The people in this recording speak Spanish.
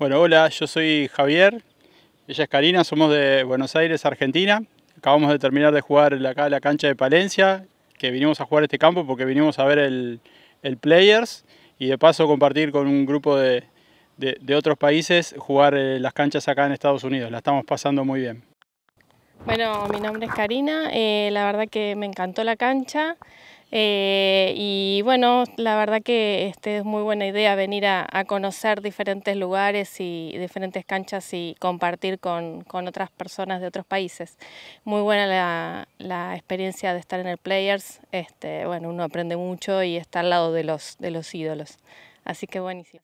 Bueno, hola, yo soy Javier, ella es Karina, somos de Buenos Aires, Argentina. Acabamos de terminar de jugar acá la cancha de Palencia, que vinimos a jugar este campo porque vinimos a ver el, Players y de paso compartir con un grupo de, otros países jugar eh, las canchas acá en Estados Unidos. La estamos pasando muy bien. Bueno, mi nombre es Karina, eh, la verdad que me encantó la cancha. Eh, y bueno, la verdad que este es muy buena idea venir a, conocer diferentes lugares y diferentes canchas y compartir con, con otras personas de otros países. Muy buena la, la, experiencia de estar en el Players. Este, bueno, uno aprende mucho y está al lado de los, de los ídolos. Así que buenísimo.